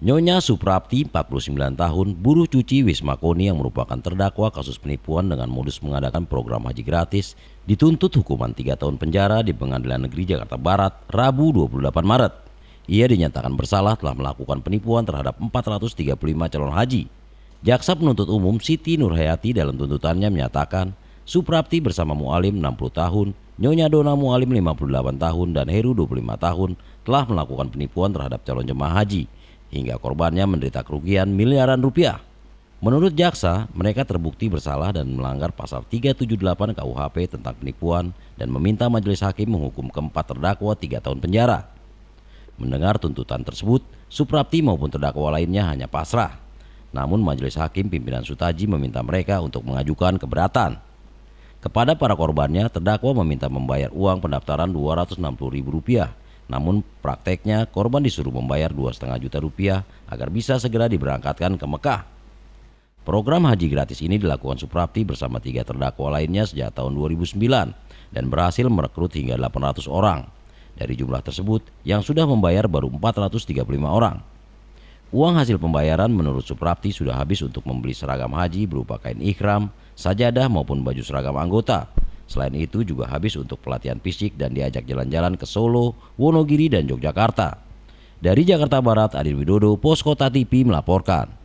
Nyonya Suprapti, 49 tahun, buruh cuci Wisma Koni yang merupakan terdakwa kasus penipuan dengan modus mengadakan program haji gratis, dituntut hukuman 3 tahun penjara di Pengadilan Negeri Jakarta Barat, Rabu 28 Maret. Ia dinyatakan bersalah telah melakukan penipuan terhadap 435 calon haji. Jaksa penuntut umum Siti Nurhayati dalam tuntutannya menyatakan, Suprapti bersama Mualim 60 tahun, Nyonya Dona Mualim 58 tahun, dan Heru 25 tahun telah melakukan penipuan terhadap calon jemaah haji hingga korbannya menderita kerugian miliaran rupiah. Menurut jaksa, mereka terbukti bersalah dan melanggar pasal 378 KUHP tentang penipuan dan meminta majelis hakim menghukum keempat terdakwa tiga tahun penjara. Mendengar tuntutan tersebut, Suprapti maupun terdakwa lainnya hanya pasrah. Namun majelis hakim pimpinan Sutaji meminta mereka untuk mengajukan keberatan. Kepada para korbannya, terdakwa meminta membayar uang pendaftaran Rp260.000 namun prakteknya korban disuruh membayar 2,5 juta rupiah agar bisa segera diberangkatkan ke Mekah. Program haji gratis ini dilakukan Suprapti bersama tiga terdakwa lainnya sejak tahun 2009 dan berhasil merekrut hingga 800 orang. Dari jumlah tersebut, yang sudah membayar baru 435 orang. Uang hasil pembayaran menurut Suprapti sudah habis untuk membeli seragam haji berupa kain ikram, sajadah maupun baju seragam anggota. Selain itu juga habis untuk pelatihan fisik dan diajak jalan-jalan ke Solo, Wonogiri, dan Yogyakarta. Dari Jakarta Barat, Adil Widodo, Poskota TV melaporkan.